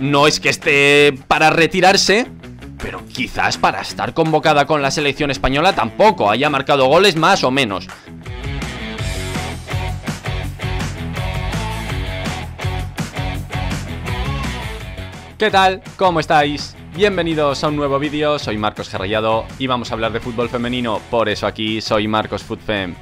No es que esté para retirarse, pero quizás para estar convocada con la selección española tampoco haya marcado goles más o menos. ¿Qué tal? ¿Cómo estáis? Bienvenidos a un nuevo vídeo, soy Marcos Gerrallado y vamos a hablar de fútbol femenino, por eso aquí soy Marcos Footfem.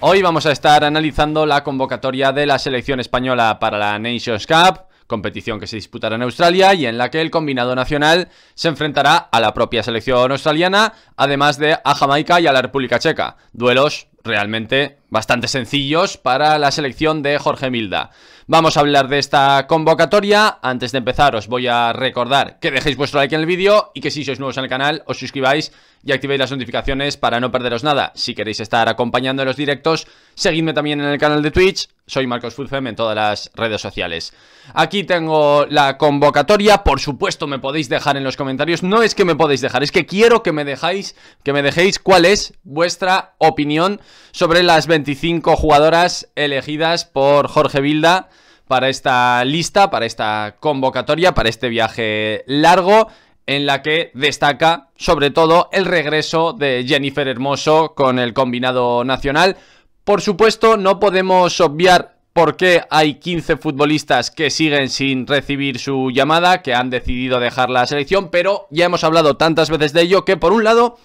Hoy vamos a estar analizando la convocatoria de la selección española para la Nations Cup, competición que se disputará en Australia y en la que el combinado nacional se enfrentará a la propia selección australiana, además de a Jamaica y a la República Checa. Duelos realmente bastante sencillos para la selección de Jorge Milda. Vamos a hablar de esta convocatoria. Antes de empezar os voy a recordar que dejéis vuestro like en el vídeo y que si sois nuevos en el canal os suscribáis y activéis las notificaciones para no perderos nada. Si queréis estar acompañando en los directos, seguidme también en el canal de Twitch. Soy Marcos Fulfem en todas las redes sociales. Aquí tengo la convocatoria. Por supuesto, me podéis dejar en los comentarios. No es que me podéis dejar, es que quiero que me dejáis, que me dejéis cuál es vuestra opinión sobre las 25 jugadoras elegidas por Jorge Vilda para esta lista, para esta convocatoria, para este viaje largo en la que destaca sobre todo el regreso de Jennifer Hermoso con el combinado nacional. Por supuesto, no podemos obviar por qué hay 15 futbolistas que siguen sin recibir su llamada, que han decidido dejar la selección, pero ya hemos hablado tantas veces de ello que por un lado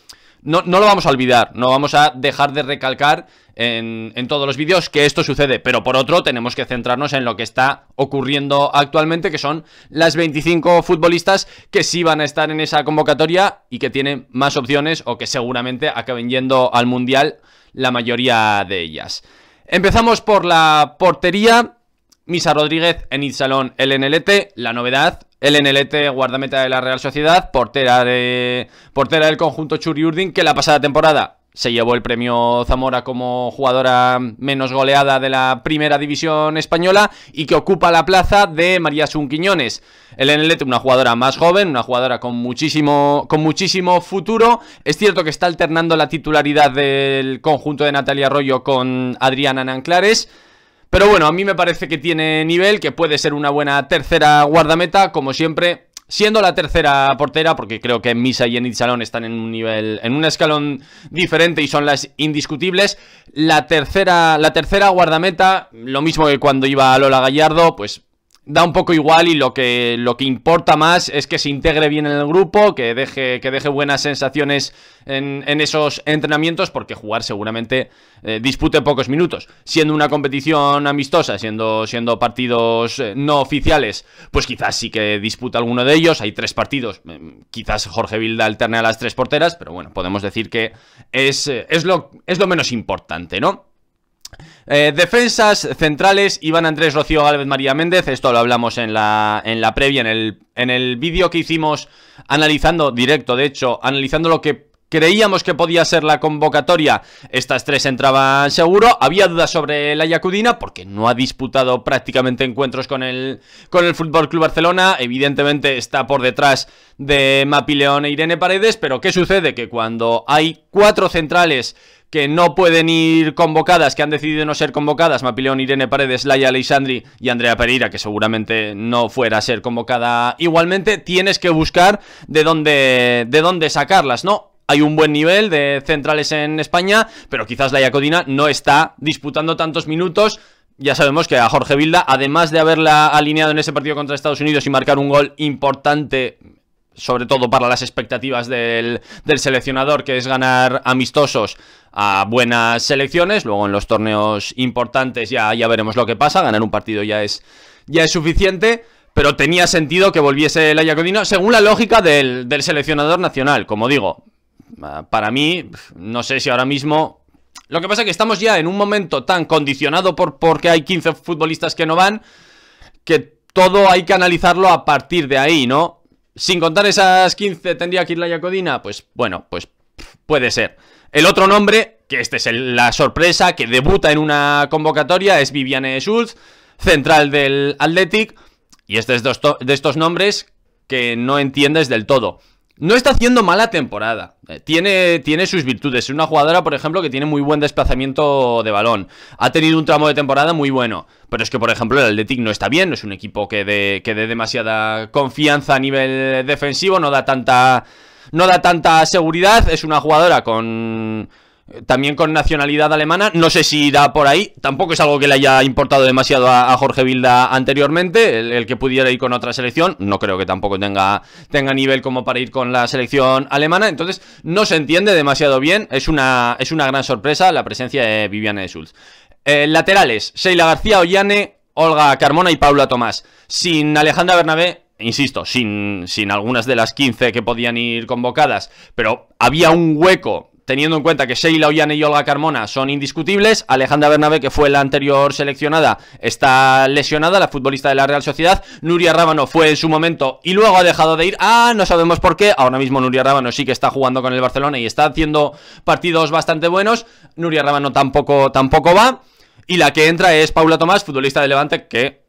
no, lo vamos a olvidar, no vamos a dejar de recalcar en, en, todos los vídeos que esto sucede, pero por otro tenemos que centrarnos en lo que está ocurriendo actualmente, que son las 25 futbolistas que sí van a estar en esa convocatoria y que tienen más opciones o que seguramente acaben yendo al Mundial la mayoría de ellas. Empezamos por la portería. Misa Rodríguez en Itzalón LNLT, la novedad, LNLT guardameta de la Real Sociedad, portera, de, portera del conjunto Urdin que la pasada temporada se llevó el premio Zamora como jugadora menos goleada de la primera división española y que ocupa la plaza de María Sun Quiñones. El NLT, una jugadora más joven, una jugadora con muchísimo, con muchísimo futuro. Es cierto que está alternando la titularidad del conjunto de Natalia Arroyo con Adriana Nanclares. Pero bueno, a mí me parece que tiene nivel, que puede ser una buena tercera guardameta, como siempre, siendo la tercera portera, porque creo que Misa y Enid Salón están en un nivel, en un escalón diferente y son las indiscutibles. La tercera, la tercera guardameta, lo mismo que cuando iba Lola Gallardo, pues da un poco igual y lo que, lo que importa más es que se integre bien en el grupo, que deje, que deje buenas sensaciones en, esos entrenamientos, porque jugar seguramente eh, dispute pocos minutos. Siendo una competición amistosa, siendo, siendo partidos eh, no oficiales, pues quizás sí que disputa alguno de ellos. Hay tres partidos, eh, quizás Jorge Vilda alterne a las tres porteras, pero bueno, podemos decir que es, es, lo, es lo menos importante, ¿no? Eh, defensas centrales, Iván Andrés Rocío Gálvez María Méndez, esto lo hablamos en la, en la previa, en el, en el vídeo que hicimos analizando, directo de hecho, analizando lo que creíamos que podía ser la convocatoria, estas tres entraban seguro. Había dudas sobre la Yacudina porque no ha disputado prácticamente encuentros con el, con el Fútbol Club Barcelona. Evidentemente está por detrás de Mapileón e Irene Paredes, pero ¿qué sucede? Que cuando hay cuatro centrales que no pueden ir convocadas, que han decidido no ser convocadas, Mapileón, Irene Paredes, Laia Leisandri y Andrea Pereira, que seguramente no fuera a ser convocada igualmente, tienes que buscar de dónde, de dónde sacarlas, ¿no? hay un buen nivel de centrales en España, pero quizás la Iacodina no está disputando tantos minutos. Ya sabemos que a Jorge Vilda, además de haberla alineado en ese partido contra Estados Unidos y marcar un gol importante, sobre todo para las expectativas del, seleccionador, que es ganar amistosos a buenas selecciones, luego en los torneos importantes ya, ya veremos lo que pasa, ganar un partido ya es, ya es suficiente pero tenía sentido que volviese la Iacodina, según la lógica del, seleccionador nacional. Como digo, Ah, para mí, no sé si ahora mismo... Lo que pasa es que estamos ya en un momento tan condicionado por porque hay 15 futbolistas que no van, que todo hay que analizarlo a partir de ahí, ¿no? Sin contar esas 15, ¿tendría que ir la Yacodina? Pues bueno, pues puede ser. El otro nombre, que este es la sorpresa, que debuta en una convocatoria, es Viviane Schultz, central del Athletic, y este es de estos nombres que no entiendes del todo. No está haciendo mala temporada. Eh, tiene, tiene sus virtudes. Es una jugadora, por ejemplo, que tiene muy buen desplazamiento de balón. Ha tenido un tramo de temporada muy bueno. Pero es que, por ejemplo, el Athletic no está bien. No es un equipo que dé, que dé demasiada confianza a nivel defensivo. No da tanta. No da tanta seguridad. Es una jugadora con también con nacionalidad alemana. No sé si irá por ahí. Tampoco es algo que le haya importado demasiado a, Jorge Vilda anteriormente. El, que pudiera ir con otra selección. No creo que tampoco tenga, tenga nivel como para ir con la selección alemana. Entonces, no se entiende demasiado bien. Es una, es una gran sorpresa la presencia de Viviane Schultz. Eh, laterales, Sheila García Ollane, Olga Carmona y Paula Tomás. Sin Alejandra Bernabé, insisto, sin, sin algunas de las 15 que podían ir convocadas, pero había un hueco teniendo en cuenta que Sheila Ollane y Olga Carmona son indiscutibles, Alejandra Bernabé, que fue la anterior seleccionada, está lesionada, la futbolista de la Real Sociedad, Nuria Rábano fue en su momento y luego ha dejado de ir, ah, no sabemos por qué, ahora mismo Nuria Rábano sí que está jugando con el Barcelona y está haciendo partidos bastante buenos, Nuria Rábano tampoco, tampoco va, y la que entra es Paula Tomás, futbolista de Levante, que,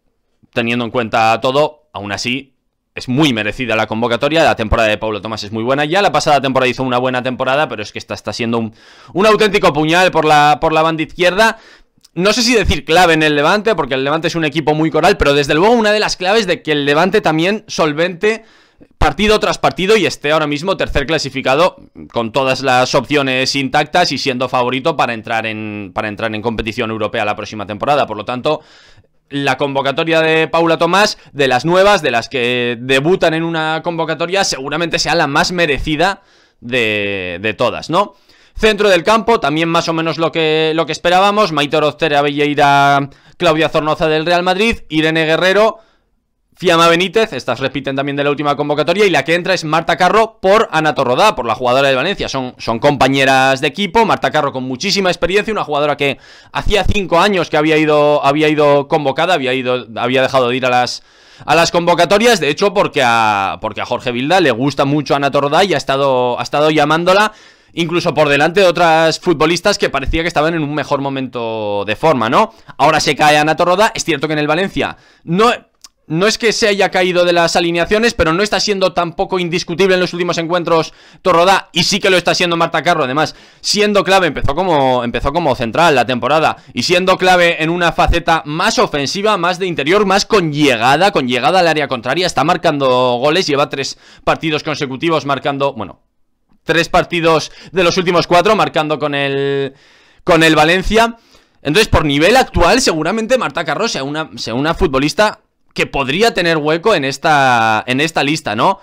teniendo en cuenta todo, aún así es muy merecida la convocatoria, la temporada de Pablo Tomás es muy buena, ya la pasada temporada hizo una buena temporada, pero es que esta está siendo un, auténtico puñal por la, por la banda izquierda, no sé si decir clave en el Levante, porque el Levante es un equipo muy coral, pero desde luego una de las claves de que el Levante también solvente partido tras partido y esté ahora mismo tercer clasificado con todas las opciones intactas y siendo favorito para entrar en para entrar en competición europea la próxima temporada. Por lo tanto, la convocatoria de Paula Tomás, de las nuevas, de las que debutan en una convocatoria, seguramente sea la más merecida de, de todas, ¿no? Centro del campo, también más o menos lo que, lo que esperábamos, Maite Oroztera, Belleira, Claudia Zornoza del Real Madrid, Irene Guerrero, Fiamma Benítez, estas repiten también de la última convocatoria, y la que entra es Marta Carro por Ana Torrodá, por la jugadora de Valencia. Son, son compañeras de equipo, Marta Carro con muchísima experiencia, una jugadora que hacía cinco años que había ido, había ido convocada, había, ido, había dejado de ir a las, a las convocatorias, de hecho porque a, porque a Jorge Vilda le gusta mucho Ana y ha estado, ha estado llamándola incluso por delante de otras futbolistas que parecía que estaban en un mejor momento de forma, ¿no? Ahora se cae Ana Torroda, es cierto que en el Valencia no no es que se haya caído de las alineaciones, pero no está siendo tampoco indiscutible en los últimos encuentros Torrodá, y sí que lo está siendo Marta Carro, además, siendo clave, empezó como, empezó como central la temporada, y siendo clave en una faceta más ofensiva, más de interior, más con llegada, con llegada al área contraria, está marcando goles, lleva tres partidos consecutivos marcando, bueno, tres partidos de los últimos cuatro, marcando con el, con el Valencia... Entonces, por nivel actual, seguramente Marta Carro sea una, sea una futbolista que podría tener hueco en esta, en esta lista, ¿no?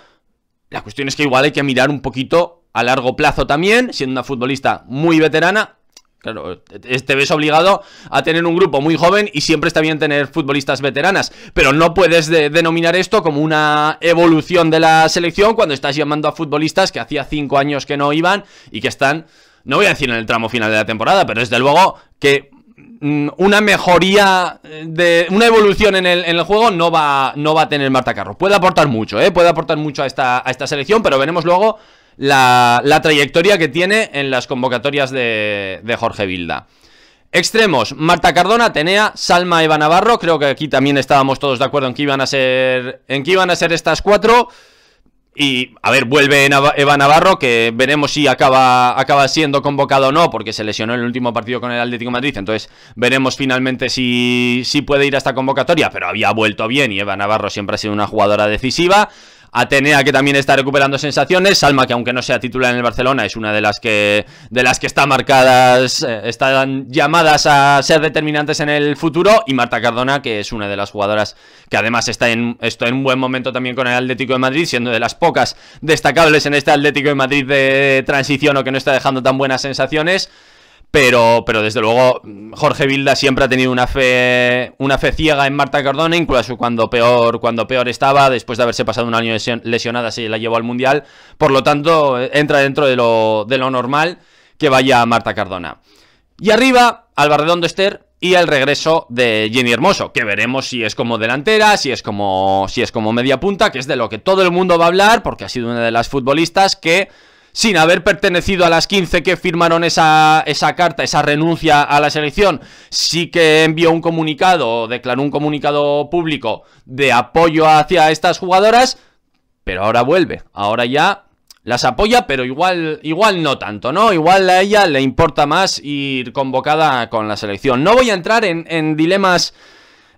La cuestión es que igual hay que mirar un poquito a largo plazo también, siendo una futbolista muy veterana. Claro, te ves obligado a tener un grupo muy joven y siempre está bien tener futbolistas veteranas, pero no puedes denominar esto como una evolución de la selección cuando estás llamando a futbolistas que hacía cinco años que no iban y que están, no voy a decir en el tramo final de la temporada, pero desde luego que Mm, una mejoría eh, de una evolución en el, en el juego no va, no va a tener Marta Carro. Puede aportar mucho, eh, puede aportar mucho a esta, esta selección, pero veremos luego la, trayectoria que tiene en las convocatorias de, Jorge Bilda Extremos, Marta Cardona, Atenea, Salma Eva Navarro, creo que aquí también estábamos todos de acuerdo en que iban a ser, en que iban a ser estas cuatro. Y, a ver, vuelve Eva Navarro, que veremos si acaba, acaba siendo convocado o no, porque se lesionó en el último partido con el Atlético de Madrid, entonces veremos finalmente si, si puede ir a esta convocatoria, pero había vuelto bien y Eva Navarro siempre ha sido una jugadora decisiva. Atenea que también está recuperando sensaciones, Salma que aunque no sea titular en el Barcelona es una de las que de las que está marcadas, eh, están llamadas a ser determinantes en el futuro y Marta Cardona que es una de las jugadoras que además está en, está en un buen momento también con el Atlético de Madrid, siendo de las pocas destacables en este Atlético de Madrid de transición o que no está dejando tan buenas sensaciones. Pero, desde luego, Jorge Vilda siempre ha tenido una fe, una fe ciega en Marta Cardona, incluso cuando peor, cuando peor estaba, después de haberse pasado un año lesionada, se la llevó al Mundial. Por lo tanto, entra dentro de lo, normal que vaya Marta Cardona. Y arriba, de Ester y el regreso de Jenny Hermoso, que veremos si es como delantera, si es como, si es como media punta, que es de lo que todo el mundo va a hablar, porque ha sido una de las futbolistas que sin haber pertenecido a las 15 que firmaron esa, carta, esa renuncia a la selección, sí que envió un comunicado, declaró un comunicado público de apoyo hacia estas jugadoras, pero ahora vuelve, ahora ya las apoya, pero igual, igual no tanto, ¿no? Igual a ella le importa más ir convocada con la selección. No voy a entrar en, dilemas.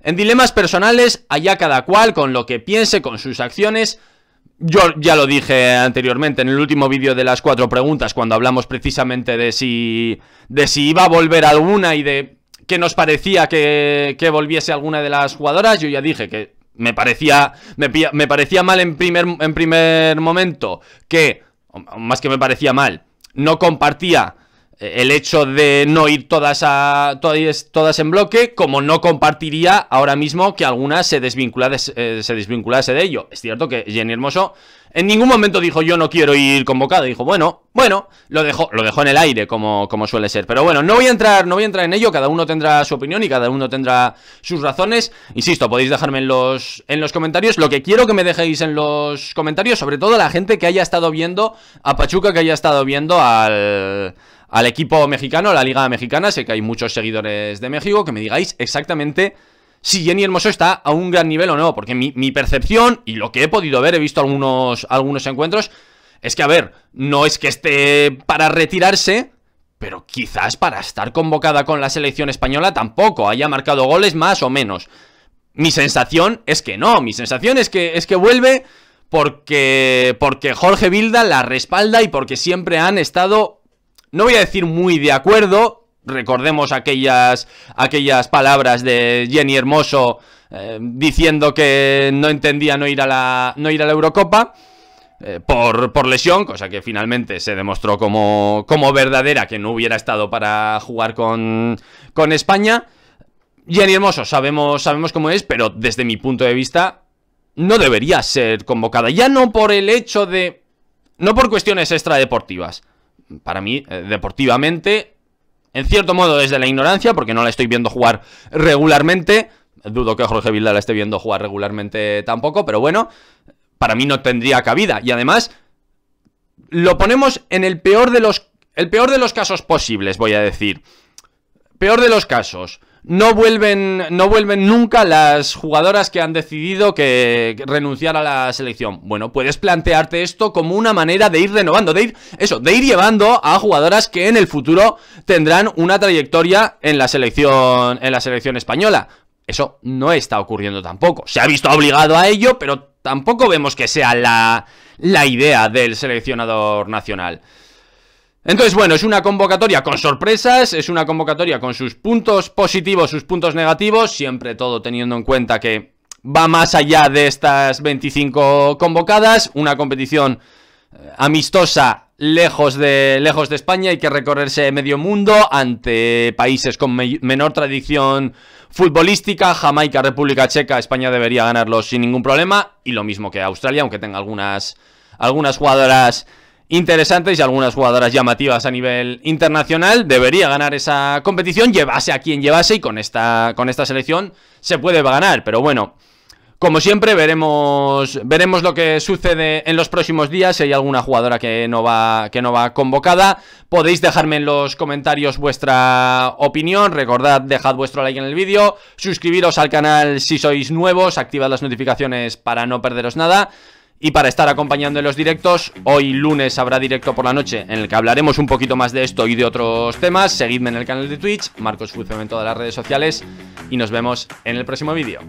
En dilemas personales, allá cada cual con lo que piense, con sus acciones, yo ya lo dije anteriormente en el último vídeo de las cuatro preguntas, cuando hablamos precisamente de si, de si iba a volver alguna y de que nos parecía que, que volviese alguna de las jugadoras, yo ya dije que me parecía, me, me parecía mal en primer, en primer momento que, más que me parecía mal, no compartía eh, el hecho de no ir todas, a, todas, todas en bloque, como no compartiría ahora mismo que alguna se, desvinculase, eh, se desvinculase de ello. Es cierto que Jenny Hermoso en ningún momento dijo yo no quiero ir convocado dijo bueno, bueno, lo dejó, lo dejó en el aire como, como suele ser. Pero bueno, no voy a entrar, no voy a entrar en ello, cada uno tendrá su opinión y cada uno tendrá sus razones. Insisto, podéis dejarme en los, en los comentarios lo que quiero que me dejéis en los comentarios, sobre todo la gente que haya estado viendo a Pachuca, que haya estado viendo al al equipo mexicano, a la Liga Mexicana. Sé que hay muchos seguidores de México que me digáis exactamente si Jenny Hermoso está a un gran nivel o no, porque mi, percepción y lo que he podido ver, he visto algunos, algunos encuentros, es que, a ver, no es que esté para retirarse, pero quizás para estar convocada con la selección española tampoco, haya marcado goles más o menos. Mi sensación es que no, mi sensación es que, es que vuelve porque, porque Jorge Bilda la respalda y porque siempre han estado no voy a decir muy de acuerdo, recordemos aquellas, aquellas palabras de Jenny Hermoso eh, diciendo que no entendía no ir a la, no ir a la Eurocopa. Eh, por, lesión, cosa que finalmente se demostró como, como verdadera, que no hubiera estado para jugar con, España. Jenny Hermoso, sabemos, sabemos cómo es, pero desde mi punto de vista no debería ser convocada. Ya no por el hecho de... No por cuestiones extradeportivas para mí, eh, deportivamente, en cierto modo desde la ignorancia, porque no la estoy viendo jugar regularmente, dudo que Jorge Vilda la esté viendo jugar regularmente tampoco, pero bueno, para mí no tendría cabida. Y además, lo ponemos en el peor de los, el peor de los casos posibles, voy a decir. Peor de los casos. No vuelven, no vuelven nunca las jugadoras que han decidido que renunciar a la selección. Bueno, puedes plantearte esto como una manera de ir renovando, de ir, eso, de ir llevando a jugadoras que en el futuro tendrán una trayectoria en la selección, en la selección española. Eso no está ocurriendo tampoco. Se ha visto obligado a ello, pero tampoco vemos que sea la, la idea del seleccionador nacional. Entonces, bueno, es una convocatoria con sorpresas, es una convocatoria con sus puntos positivos, sus puntos negativos, siempre todo teniendo en cuenta que va más allá de estas 25 convocadas, una competición eh, amistosa lejos de, lejos de España, hay que recorrerse medio mundo ante países con menor tradición futbolística, Jamaica, República Checa, España debería ganarlos sin ningún problema, y lo mismo que Australia, aunque tenga algunas, algunas jugadoras interesantes y algunas jugadoras llamativas a nivel internacional. Debería ganar esa competición, llevase a quien llevase y con esta, con esta selección se puede ganar. Pero bueno, como siempre veremos, veremos lo que sucede en los próximos días. Si hay alguna jugadora que no va, que no va convocada, podéis dejarme en los comentarios vuestra opinión. Recordad, dejad vuestro like en el vídeo, suscribiros al canal si sois nuevos, activad las notificaciones para no perderos nada y para estar acompañando en los directos. Hoy lunes habrá directo por la noche en el que hablaremos un poquito más de esto y de otros temas. Seguidme en el canal de Twitch, Marcos Fuzem en todas las redes sociales y nos vemos en el próximo vídeo.